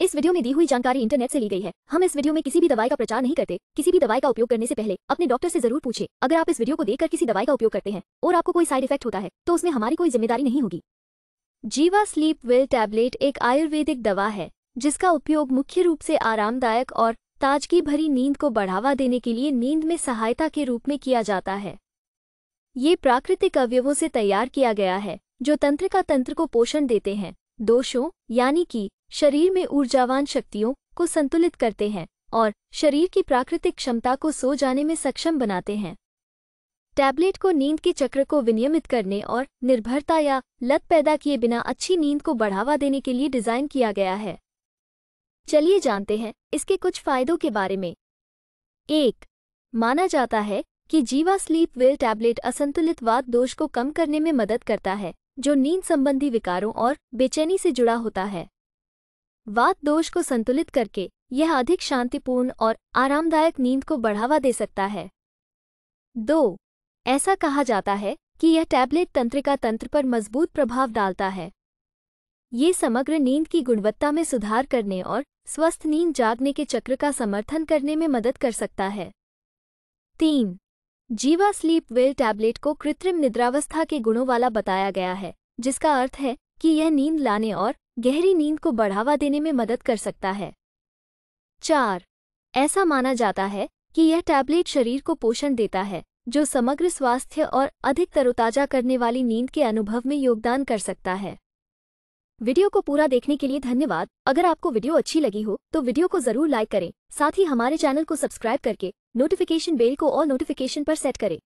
इस वीडियो में दी हुई जानकारी इंटरनेट से ली गई है हम इस वीडियो में किसी भी दवाई का प्रचार नहीं करते किसी भी दवाई का उपयोग करने से पहले अपने डॉक्टर से जरूर पूछे अगर आप इस वीडियो को देखकर किसी दवाई का उपयोग करते हैं और आपको कोई साइड इफेक्ट होता है तो उसमें हमारी कोई जिम्मेदारी नहीं होगी जीवा स्लीप वेल टैबलेट एक आयुर्वेदिक दवा है जिसका उपयोग मुख्य रूप से आरामदायक और ताजगी भरी नींद को बढ़ावा देने के लिए नींद में सहायता के रूप में किया जाता है ये प्राकृतिक अवयवों से तैयार किया गया है जो तंत्र का तंत्र को पोषण देते हैं दोषों यानी कि शरीर में ऊर्जावान शक्तियों को संतुलित करते हैं और शरीर की प्राकृतिक क्षमता को सो जाने में सक्षम बनाते हैं टैबलेट को नींद के चक्र को विनियमित करने और निर्भरता या लत पैदा किए बिना अच्छी नींद को बढ़ावा देने के लिए डिज़ाइन किया गया है चलिए जानते हैं इसके कुछ फायदों के बारे में एक माना जाता है कि जीवा स्लीप वेल टैबलेट असंतुलित वाद दोष को कम करने में मदद करता है जो नींद संबंधी विकारों और बेचैनी से जुड़ा होता है वात दोष को संतुलित करके यह अधिक शांतिपूर्ण और आरामदायक नींद को बढ़ावा दे सकता है दो ऐसा कहा जाता है कि यह टैबलेट तंत्रिका तंत्र पर मजबूत प्रभाव डालता है ये समग्र नींद की गुणवत्ता में सुधार करने और स्वस्थ नींद जागने के चक्र का समर्थन करने में मदद कर सकता है तीन जीवा स्लीप वेल टैबलेट को कृत्रिम निद्रावस्था के गुणों वाला बताया गया है जिसका अर्थ है कि यह नींद लाने और गहरी नींद को बढ़ावा देने में मदद कर सकता है चार ऐसा माना जाता है कि यह टैबलेट शरीर को पोषण देता है जो समग्र स्वास्थ्य और अधिक तरोताजा करने वाली नींद के अनुभव में योगदान कर सकता है वीडियो को पूरा देखने के लिए धन्यवाद अगर आपको वीडियो अच्छी लगी हो तो वीडियो को जरूर लाइक करें साथ ही हमारे चैनल को सब्सक्राइब करके नोटिफिकेशन बेल को ऑल नोटिफिकेशन पर सेट करें